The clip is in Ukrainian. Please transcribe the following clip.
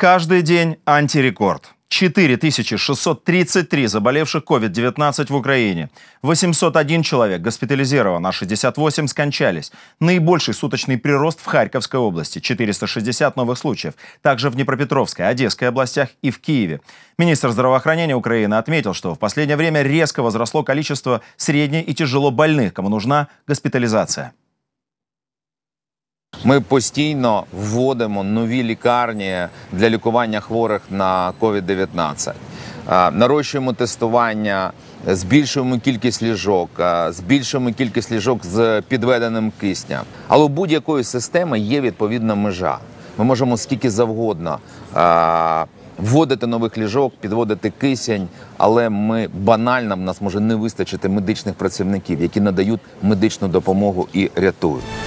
Каждый день антирекорд. 4633 заболевших COVID-19 в Украине. 801 человек госпитализирован, а 68 скончались. Наибольший суточный прирост в Харьковской области – 460 новых случаев. Также в Днепропетровской, Одесской областях и в Киеве. Министр здравоохранения Украины отметил, что в последнее время резко возросло количество средне и тяжело больных, кому нужна госпитализация. Ми постійно вводимо нові лікарні для лікування хворих на COVID-19. нарощуємо тестування, збільшуємо кількість ліжок, збільшуємо кількість ліжок з підведеним кисням. Але у будь-якої системи є відповідна межа. Ми можемо скільки завгодно вводити нових ліжок, підводити кисень, але ми банально в нас може не вистачити медичних працівників, які надають медичну допомогу і рятують.